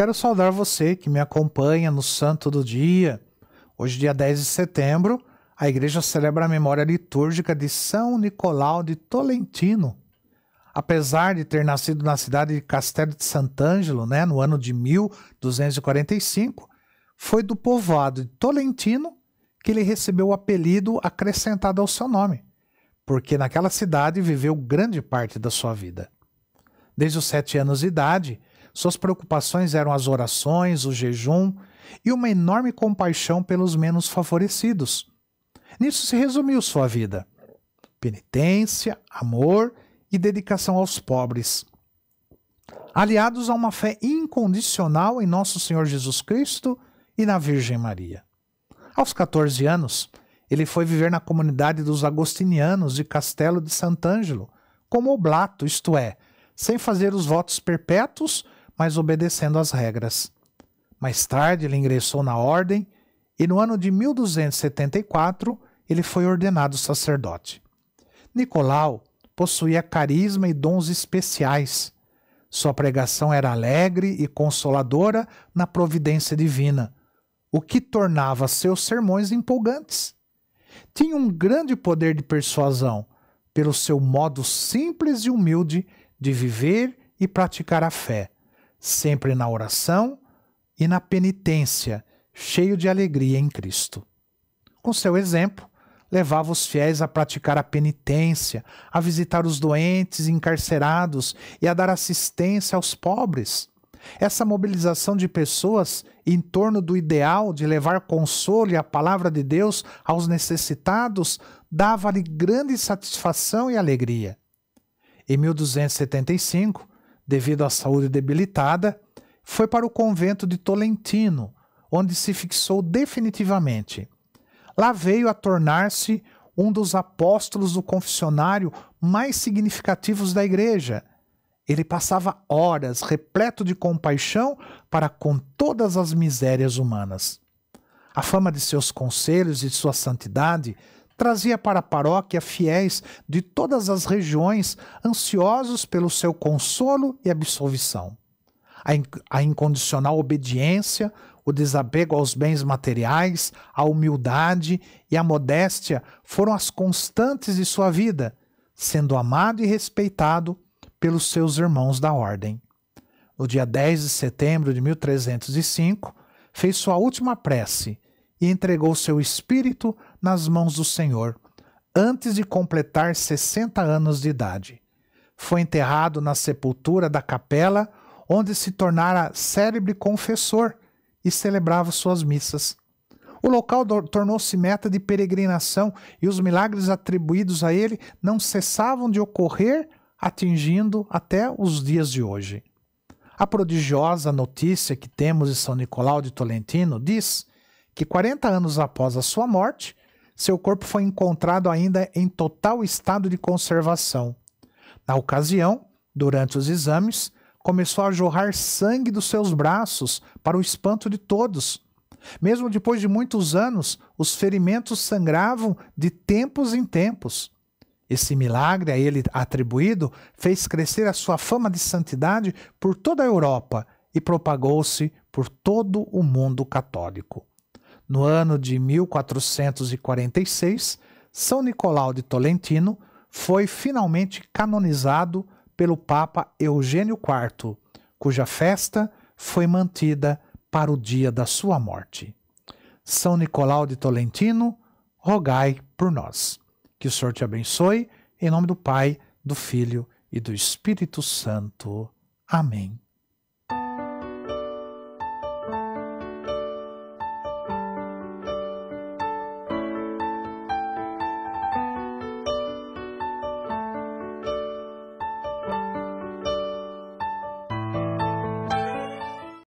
Quero saudar você que me acompanha no Santo do Dia. Hoje, dia 10 de setembro, a igreja celebra a memória litúrgica de São Nicolau de Tolentino. Apesar de ter nascido na cidade de Castelo de Sant'Angelo, né, no ano de 1245, foi do povoado de Tolentino que ele recebeu o apelido acrescentado ao seu nome, porque naquela cidade viveu grande parte da sua vida. Desde os sete anos de idade, suas preocupações eram as orações, o jejum e uma enorme compaixão pelos menos favorecidos. Nisso se resumiu sua vida: penitência, amor e dedicação aos pobres. Aliados a uma fé incondicional em Nosso Senhor Jesus Cristo e na Virgem Maria. Aos 14 anos, ele foi viver na comunidade dos agostinianos de Castelo de Sant'Angelo, como oblato, isto é, sem fazer os votos perpétuos mas obedecendo às regras. Mais tarde, ele ingressou na ordem e, no ano de 1274, ele foi ordenado sacerdote. Nicolau possuía carisma e dons especiais. Sua pregação era alegre e consoladora na providência divina, o que tornava seus sermões empolgantes. Tinha um grande poder de persuasão, pelo seu modo simples e humilde de viver e praticar a fé sempre na oração e na penitência, cheio de alegria em Cristo. Com seu exemplo, levava os fiéis a praticar a penitência, a visitar os doentes e encarcerados e a dar assistência aos pobres. Essa mobilização de pessoas em torno do ideal de levar consolo e a palavra de Deus aos necessitados dava-lhe grande satisfação e alegria. Em 1275, devido à saúde debilitada, foi para o convento de Tolentino, onde se fixou definitivamente. Lá veio a tornar-se um dos apóstolos do confessionário mais significativos da igreja. Ele passava horas repleto de compaixão para com todas as misérias humanas. A fama de seus conselhos e de sua santidade trazia para a paróquia fiéis de todas as regiões ansiosos pelo seu consolo e absolvição. A, inc a incondicional obediência, o desapego aos bens materiais, a humildade e a modéstia foram as constantes de sua vida, sendo amado e respeitado pelos seus irmãos da ordem. No dia 10 de setembro de 1305, fez sua última prece e entregou seu espírito nas mãos do Senhor antes de completar 60 anos de idade. Foi enterrado na sepultura da capela, onde se tornara célebre confessor e celebrava suas missas. O local tornou-se meta de peregrinação e os milagres atribuídos a ele não cessavam de ocorrer, atingindo até os dias de hoje. A prodigiosa notícia que temos de São Nicolau de Tolentino diz que 40 anos após a sua morte, seu corpo foi encontrado ainda em total estado de conservação. Na ocasião, durante os exames, começou a jorrar sangue dos seus braços, para o espanto de todos. Mesmo depois de muitos anos, os ferimentos sangravam de tempos em tempos. Esse milagre a ele atribuído fez crescer a sua fama de santidade por toda a Europa e propagou-se por todo o mundo católico. No ano de 1446, São Nicolau de Tolentino foi finalmente canonizado pelo Papa Eugênio IV, cuja festa foi mantida para o dia da sua morte. São Nicolau de Tolentino, rogai por nós. Que o Senhor te abençoe, em nome do Pai, do Filho e do Espírito Santo. Amém.